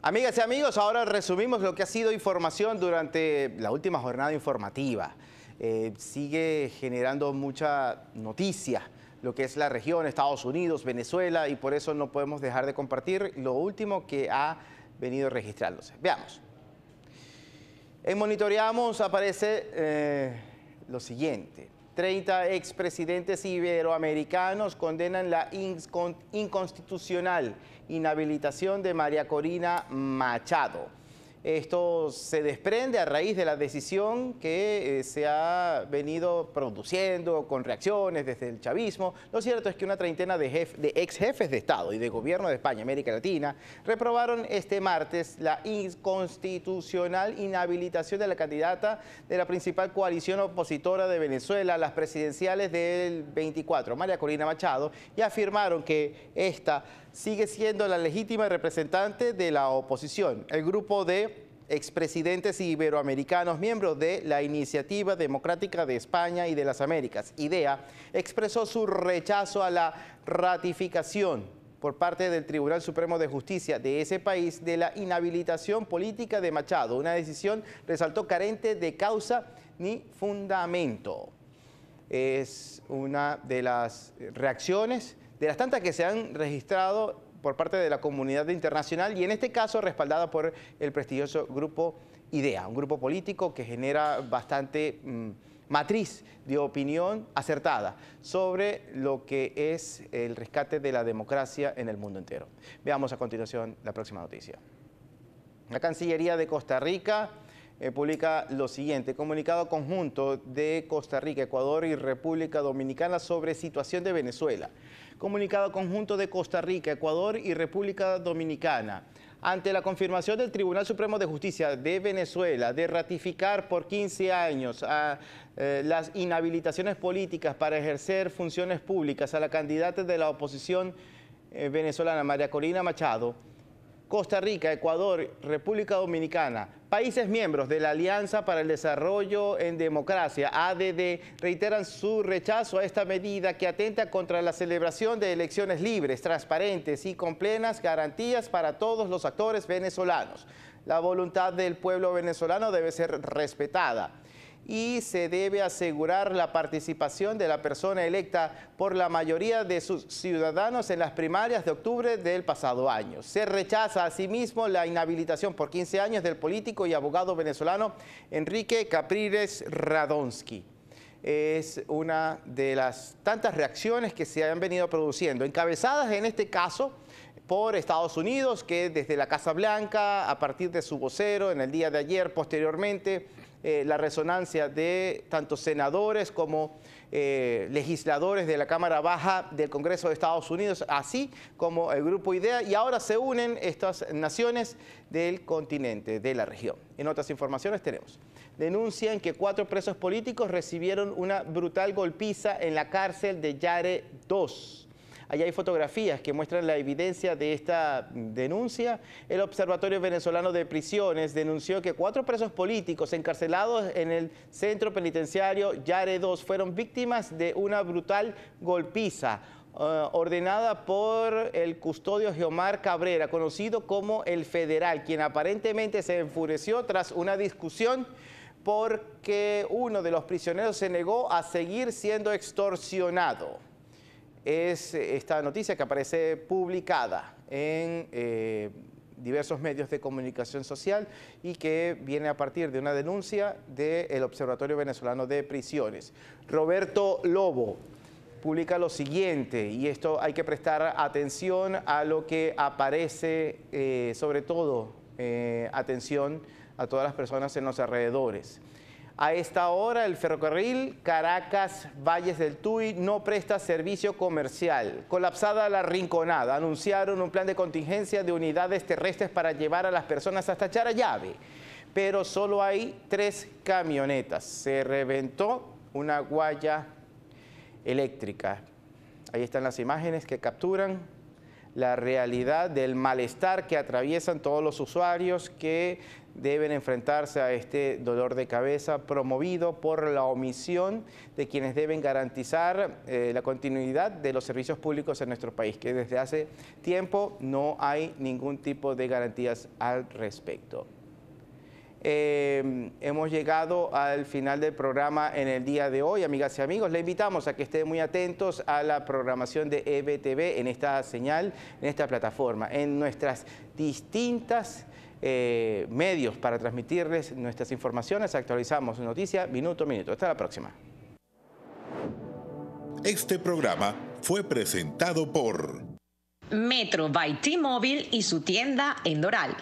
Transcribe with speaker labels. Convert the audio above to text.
Speaker 1: Amigas y amigos, ahora resumimos lo que ha sido información durante la última jornada informativa. Eh, sigue generando mucha noticia lo que es la región, Estados Unidos, Venezuela, y por eso no podemos dejar de compartir lo último que ha venido registrándose. Veamos. En Monitoreamos aparece eh, lo siguiente. 30 expresidentes iberoamericanos condenan la inconstitucional inhabilitación de María Corina Machado. Esto se desprende a raíz de la decisión que eh, se ha venido produciendo con reacciones desde el chavismo. Lo cierto es que una treintena de, de ex jefes de Estado y de gobierno de España, América Latina, reprobaron este martes la inconstitucional inhabilitación de la candidata de la principal coalición opositora de Venezuela a las presidenciales del 24, María Corina Machado, y afirmaron que esta sigue siendo la legítima representante de la oposición. El grupo de expresidentes iberoamericanos, miembros de la Iniciativa Democrática de España y de las Américas, IDEA, expresó su rechazo a la ratificación por parte del Tribunal Supremo de Justicia de ese país de la inhabilitación política de Machado, una decisión resaltó carente de causa ni fundamento. Es una de las reacciones, de las tantas que se han registrado por parte de la comunidad internacional y en este caso respaldada por el prestigioso grupo IDEA, un grupo político que genera bastante mm, matriz de opinión acertada sobre lo que es el rescate de la democracia en el mundo entero. Veamos a continuación la próxima noticia. La Cancillería de Costa Rica eh, publica lo siguiente, comunicado conjunto de Costa Rica, Ecuador y República Dominicana sobre situación de Venezuela. Comunicado conjunto de Costa Rica, Ecuador y República Dominicana. Ante la confirmación del Tribunal Supremo de Justicia de Venezuela de ratificar por 15 años a, eh, las inhabilitaciones políticas para ejercer funciones públicas a la candidata de la oposición eh, venezolana María Corina Machado, Costa Rica, Ecuador, República Dominicana, países miembros de la Alianza para el Desarrollo en Democracia, ADD, reiteran su rechazo a esta medida que atenta contra la celebración de elecciones libres, transparentes y con plenas garantías para todos los actores venezolanos. La voluntad del pueblo venezolano debe ser respetada y se debe asegurar la participación de la persona electa por la mayoría de sus ciudadanos en las primarias de octubre del pasado año. Se rechaza asimismo la inhabilitación por 15 años del político y abogado venezolano Enrique Capriles Radonsky es una de las tantas reacciones que se han venido produciendo, encabezadas en este caso por Estados Unidos, que desde la Casa Blanca, a partir de su vocero en el día de ayer, posteriormente, eh, la resonancia de tanto senadores como eh, legisladores de la Cámara Baja del Congreso de Estados Unidos, así como el Grupo IDEA, y ahora se unen estas naciones del continente, de la región. En otras informaciones tenemos. Denuncian que cuatro presos políticos recibieron una brutal golpiza en la cárcel de Yare 2. Allá hay fotografías que muestran la evidencia de esta denuncia. El Observatorio Venezolano de Prisiones denunció que cuatro presos políticos encarcelados en el centro penitenciario Yare 2 fueron víctimas de una brutal golpiza. Eh, ordenada por el custodio Geomar Cabrera, conocido como el Federal, quien aparentemente se enfureció tras una discusión porque uno de los prisioneros se negó a seguir siendo extorsionado es eh, esta noticia que aparece publicada en eh, diversos medios de comunicación social y que viene a partir de una denuncia del Observatorio Venezolano de Prisiones. Roberto Lobo publica lo siguiente, y esto hay que prestar atención a lo que aparece, eh, sobre todo atención a todas las personas en los alrededores. A esta hora el ferrocarril Caracas Valles del Tuy no presta servicio comercial. Colapsada la rinconada, anunciaron un plan de contingencia de unidades terrestres para llevar a las personas hasta Charayave, pero solo hay tres camionetas. Se reventó una guaya eléctrica. Ahí están las imágenes que capturan la realidad del malestar que atraviesan todos los usuarios que deben enfrentarse a este dolor de cabeza promovido por la omisión de quienes deben garantizar eh, la continuidad de los servicios públicos en nuestro país, que desde hace tiempo no hay ningún tipo de garantías al respecto. Eh, hemos llegado al final del programa en el día de hoy, amigas y amigos. Le invitamos a que estén muy atentos a la programación de EBTV en esta señal, en esta plataforma, en nuestras distintas eh, medios para transmitirles nuestras informaciones. Actualizamos noticia minuto a minuto. Hasta la próxima. Este programa fue presentado por Metro by T-Mobile y su tienda en Doral.